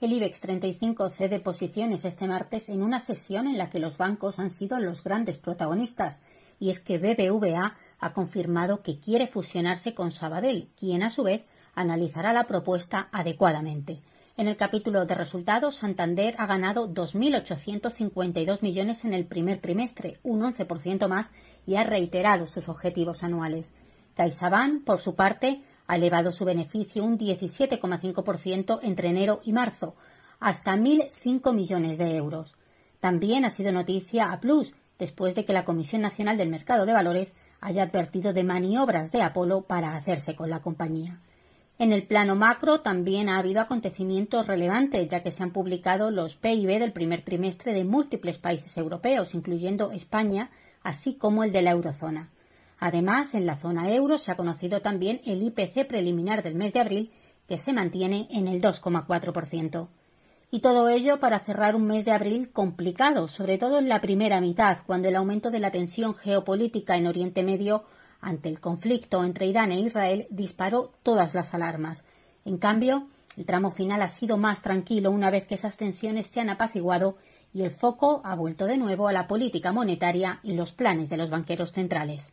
El IBEX 35 cede posiciones este martes en una sesión en la que los bancos han sido los grandes protagonistas. Y es que BBVA ha confirmado que quiere fusionarse con Sabadell, quien a su vez analizará la propuesta adecuadamente. En el capítulo de resultados, Santander ha ganado 2.852 millones en el primer trimestre, un 11% más, y ha reiterado sus objetivos anuales. CaixaBank, por su parte, ha elevado su beneficio un 17,5% entre enero y marzo, hasta 1.005 millones de euros. También ha sido noticia a Plus, después de que la Comisión Nacional del Mercado de Valores haya advertido de maniobras de Apolo para hacerse con la compañía. En el plano macro también ha habido acontecimientos relevantes, ya que se han publicado los PIB del primer trimestre de múltiples países europeos, incluyendo España, así como el de la eurozona. Además, en la zona euro se ha conocido también el IPC preliminar del mes de abril, que se mantiene en el 2,4%. Y todo ello para cerrar un mes de abril complicado, sobre todo en la primera mitad, cuando el aumento de la tensión geopolítica en Oriente Medio ante el conflicto entre Irán e Israel disparó todas las alarmas. En cambio, el tramo final ha sido más tranquilo una vez que esas tensiones se han apaciguado y el foco ha vuelto de nuevo a la política monetaria y los planes de los banqueros centrales.